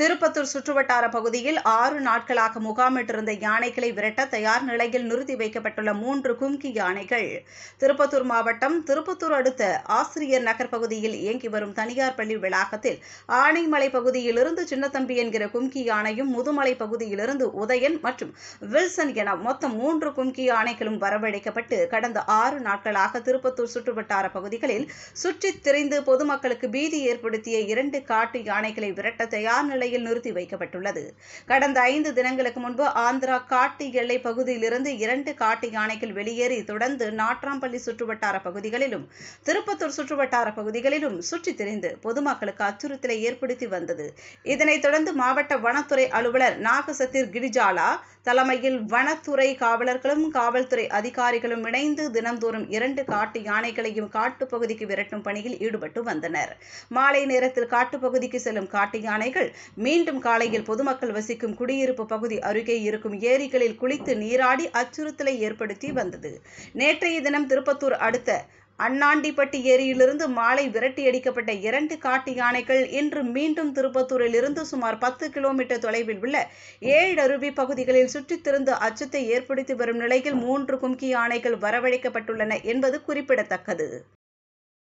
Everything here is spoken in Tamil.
திருப்பத்தூர் சுற்றுவட்டார பகுதியில் ஆறு நாட்களாக முகாமிட்டிருந்த யானைகளை விரட்ட தயார் நிலையில் நிறுத்தி வைக்கப்பட்டுள்ள மூன்று கும்கி யானைகள் திருப்பத்தூர் மாவட்டம் திருப்பத்தூர் அடுத்த ஆசிரியர் நகர் பகுதியில் இயங்கி வரும் தனியார் பள்ளி வளாகத்தில் ஆனைமலை பகுதியிலிருந்து சின்னத்தம்பி என்கிற கும்கி யானையும் முதுமலை பகுதியிலிருந்து உதயன் மற்றும் வில்சன் என மொத்தம் மூன்று கும்கி யானைகளும் வரவழைக்கப்பட்டு கடந்த ஆறு நாட்களாக திருப்பத்தூர் சுற்றுவட்டார பகுதிகளில் சுற்றித் திரிந்து பொதுமக்களுக்கு பீதி ஏற்படுத்திய இரண்டு காட்டு யானைகளை விரட்ட தயார் நிலை எல்லையில் நிறுத்தி வைக்கப்பட்டுள்ளது கடந்த ஐந்து தினங்களுக்கு முன்பு ஆந்திரா காட்டி எல்லை பகுதியிலிருந்து இரண்டு காட்டி யானைகள் வெளியேறி தொடர்ந்து நாட்ராம்பள்ளி சுற்றுவட்டார பகுதிகளிலும் திருப்பத்தூர் சுற்றுவட்டார பகுதிகளிலும் சுற்றி திரிந்து பொதுமக்களுக்கு அச்சுறுத்தலை ஏற்படுத்தி வந்தது இதனைத் தொடர்ந்து மாவட்ட வனத்துறை அலுவலர் நாகசத்தீர் கிரிஜாலா தலைமையில் வனத்துறை காவலர்களும் காவல்துறை அதிகாரிகளும் இணைந்து தினந்தோறும் இரண்டு காட்டு யானைகளையும் காட்டுப்பகுதிக்கு விரட்டும் பணியில் ஈடுபட்டு வந்தனர் மாலை நேரத்தில் காட்டுப்பகுதிக்கு செல்லும் காட்டு யானைகள் மீண்டும் காலையில் பொதுமக்கள் வசிக்கும் குடியிருப்பு பகுதி அருகே இருக்கும் ஏரிகளில் குளித்து நீராடி அச்சுறுத்தலை ஏற்படுத்தி வந்தது நேற்றைய தினம் திருப்பத்தூர் அடுத்த அண்ணாண்டிப்பட்டி ஏரியிலிருந்து மாலை விரட்டியடிக்கப்பட்ட இரண்டு காட்டு யானைகள் இன்று மீண்டும் திருப்பத்தூரிலிருந்து சுமார் பத்து கிலோமீட்டர் தொலைவில் உள்ள ஏழருவி பகுதிகளில் சுற்றித்திருந்து அச்சத்தை ஏற்படுத்தி வரும் நிலையில் மூன்று கும்கி யானைகள் வரவழைக்கப்பட்டுள்ளன என்பது குறிப்பிடத்தக்கது